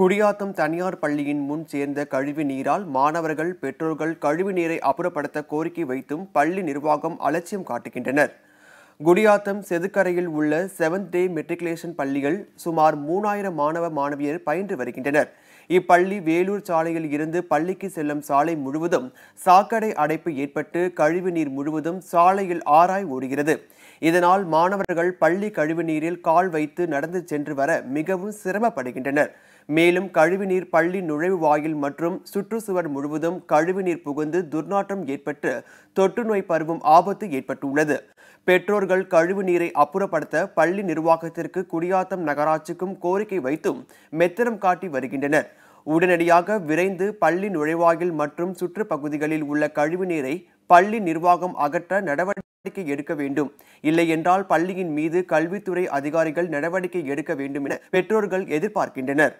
குடியாத்தம் தனியார் பள்ளியின் முன் சேர்ந்த கழிவு நீரால் மாணவர்கள் பெற்றோர்கள் கழிவு நீரை அப்புறப்படுத்த கோரிக்கை வைத்தும் பள்ளி நிர்வாகம் அலட்சியம் காட்டுகின்றனர் குடியாத்தம் செதுக்கரையில் உள்ள செவன்த் டே மெட்ரிகுலேஷன் பள்ளிகள் சுமார் மூணாயிரம் மாணவ மாணவியர் பயின்று வருகின்றனர் இப்பள்ளி வேலூர் சாலையில் இருந்து பள்ளிக்கு செல்லும் சாலை முழுவதும் சாக்கடை அடைப்பு ஏற்பட்டு கழிவு நீர் முழுவதும் சாலையில் ஆராய் ஓடுகிறது இதனால் மாணவர்கள் பள்ளி கழிவு நீரில் கால் வைத்து நடந்து சென்று வர மிகவும் சிரமப்படுகின்றனர் மேலும் கழிவுநீர் பள்ளி நுழைவு வாயில் மற்றும் சுற்றுச்சுவர் முழுவதும் கழிவுநீர் புகுந்து துர்நாற்றம் ஏற்பட்டு தொற்று நோய் பரவும் ஆபத்து ஏற்பட்டுள்ளது பெற்றோர்கள் கழிவுநீரை அப்புறப்படுத்த பள்ளி நிர்வாகத்திற்கு குடியாத்தம் நகராட்சிக்கும் கோரிக்கை வைத்தும் மெத்தனம் காட்டி வருகின்றனர் உடனடியாக விரைந்து பள்ளி நுழைவாயில் மற்றும் சுற்றுப்பகுதிகளில் உள்ள கழிவுநீரை பள்ளி நிர்வாகம் அகற்ற நடவடிக்கை எடுக்க வேண்டும் இல்லை என்றால் பள்ளியின் மீது கல்வித்துறை அதிகாரிகள் நடவடிக்கை எடுக்க வேண்டும் என பெற்றோர்கள் எதிர்பார்க்கின்றனர்